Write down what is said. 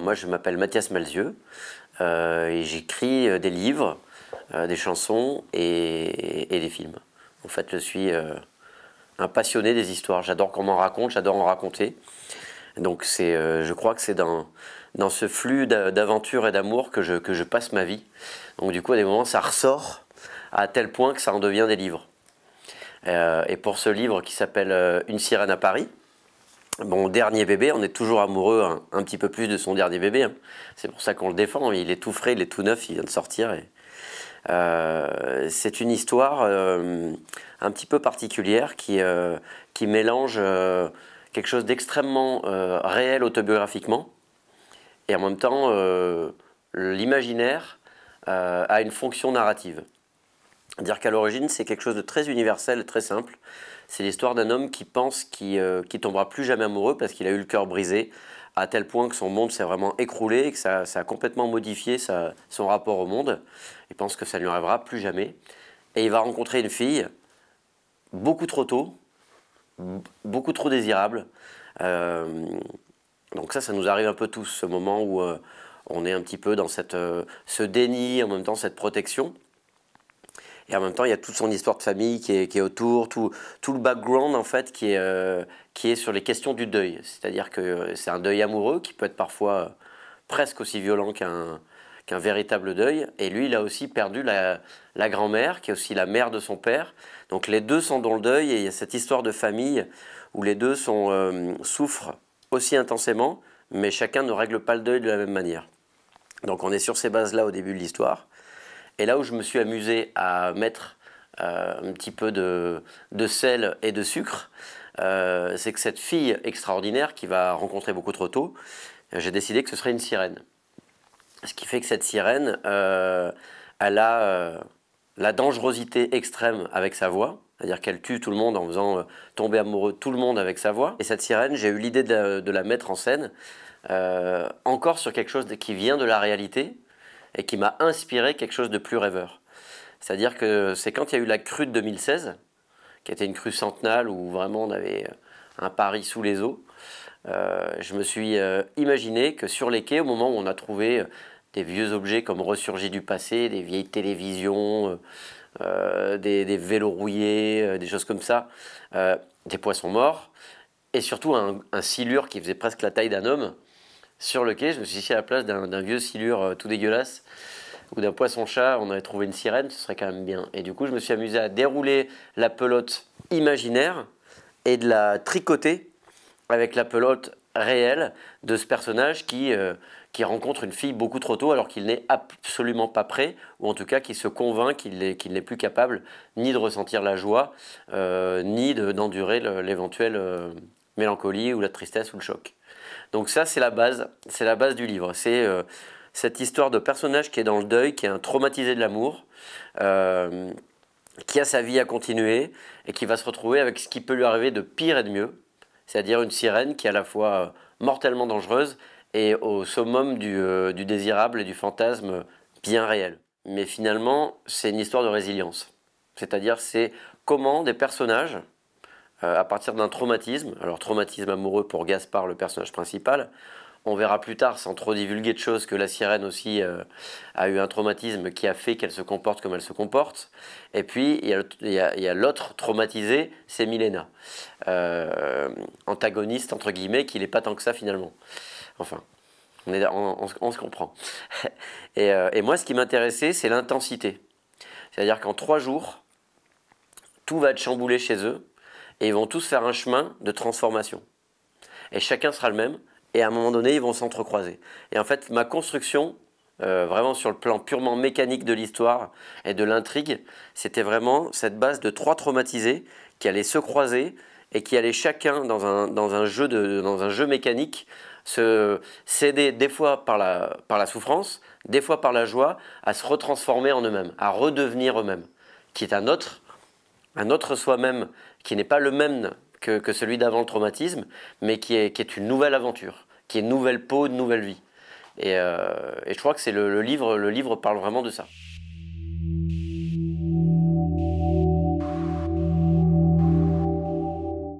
moi, je m'appelle Mathias Malzieux euh, et j'écris euh, des livres, euh, des chansons et, des films. En fait, je suis un passionné des histoires. J'adore qu'on m'en raconte, j'adore en raconter. Donc, c'est, je crois que c'est dans, dans ce flux d'aventure et d'amour que je, que je passe ma vie. Donc, du coup, à des moments, ça ressort à tel point que ça en devient des livres. et pour ce livre qui s'appelle Une sirène à Paris, Bon, dernier bébé, on est toujours amoureux un, petit peu plus de son dernier bébé. Hein. C'est pour ça qu'on le défend. Il est tout frais, il est tout neuf, il vient de sortir. Euh, c'est une histoire euh, un petit peu particulière qui, euh, qui mélange quelque chose d'extrêmement réel autobiographiquement et en même temps l'imaginaire a une fonction narrative. Dire qu'à l'origine, c'est quelque chose de très universel très simple. C'est l'histoire d'un homme qui pense qu'il ne euh, tombera plus jamais amoureux parce qu'il a eu le cœur brisé, à tel point que son monde s'est vraiment écroulé et que ça, ça a complètement modifié sa, son rapport au monde. Il pense que ça ne lui arrivera plus jamais. Et il va rencontrer une fille beaucoup trop tôt, beaucoup trop désirable. Euh, donc ça, ça nous arrive un peu tous, ce moment où euh, on est un petit peu dans cette, ce déni, en même temps cette protection. Et en même temps, il y a toute son histoire de famille qui est, autour, tout, le background en fait euh, qui est, sur les questions du deuil. C'est-à-dire que c'est un deuil amoureux qui peut être parfois euh, presque aussi violent qu'un véritable deuil. Et lui, il a aussi perdu la, grand-mère, qui est aussi la mère de son père. Donc les deux sont dans le deuil et il y a cette histoire de famille où les deux euh, souffrent aussi intensément, mais chacun ne règle pas le deuil de la même manière. Donc on est sur ces bases-là au début de l'histoire. Et là où je me suis amusé à mettre euh, un petit peu de, sel et de sucre, euh, c'est que cette fille extraordinaire qui va rencontrer beaucoup trop tôt, euh, j'ai décidé que ce serait une sirène. Ce qui fait que cette sirène, elle a la dangerosité extrême avec sa voix, c'est-à-dire qu'elle tue tout le monde en faisant tomber amoureux tout le monde avec sa voix. Et cette sirène, j'ai eu l'idée de, la mettre en scène, encore sur quelque chose qui vient de la réalité, et qui m'a inspiré quelque chose de plus rêveur. C'est-à-dire que c'est quand il y a eu la crue de 2016, qui était une crue centenale où vraiment on avait euh, un pari sous les eaux, euh, je me suis euh, imaginé que sur les quais, au moment où on a trouvé des vieux objets comme ressurgis du passé, des vieilles télévisions, des, vélos rouillés, des choses comme ça, des poissons morts, et surtout un, un silure qui faisait presque la taille d'un homme, sur le quai. Je me suis dit, à la place d'un vieux silure euh, tout dégueulasse ou d'un poisson-chat, on aurait trouvé une sirène, ce serait quand même bien. Et du coup, je me suis amusé à dérouler la pelote imaginaire et de la tricoter avec la pelote réelle de ce personnage qui, euh, qui rencontre une fille beaucoup trop tôt alors qu'il n'est absolument pas prêt, ou en tout cas qui se convainc qu'il n'est plus capable ni de ressentir la joie, euh, ni d'endurer l'éventuel mélancolie ou la tristesse ou le choc. Donc ça, c'est la base, c'est la base du livre. C'est euh, cette histoire de personnage qui est dans le deuil, qui est un traumatisé de l'amour, euh, qui a sa vie à continuer et qui va se retrouver avec ce qui peut lui arriver de pire et de mieux, c'est-à-dire une sirène qui est à la fois euh, mortellement dangereuse et au summum du, du désirable et du fantasme bien réel. Mais finalement, c'est une histoire de résilience. C'est-à-dire, c'est comment des personnages euh, à partir d'un traumatisme, alors traumatisme amoureux pour Gaspard, le personnage principal. On verra plus tard, sans trop divulguer de choses, que la sirène aussi euh, a eu un traumatisme qui a fait qu'elle se comporte comme elle se comporte. Et puis, il y a l'autre traumatisé, c'est Milena, euh, antagoniste, entre guillemets, qui n'est pas tant que ça finalement. Enfin, on, se comprend. et, et moi, ce qui m'intéressait, c'est l'intensité. C'est-à-dire qu'en trois jours, tout va être chamboulé chez eux et ils vont tous faire un chemin de transformation. Et chacun sera le même, et à un moment donné, ils vont s'entrecroiser. Et en fait, ma construction, euh, vraiment sur le plan purement mécanique de l'histoire et de l'intrigue, c'était vraiment cette base de trois traumatisés qui allaient se croiser et qui allaient chacun dans un, dans un, jeu, de, dans un jeu mécanique se céder des fois par la, par la souffrance, des fois par la joie, à se retransformer en eux-mêmes, à redevenir eux-mêmes, qui est un autre un autre soi-même qui n'est pas le même que, celui d'avant le traumatisme, mais qui est, une nouvelle aventure, qui est une nouvelle peau, une nouvelle vie. Et, euh, je crois que c'est le, livre, le livre parle vraiment de ça.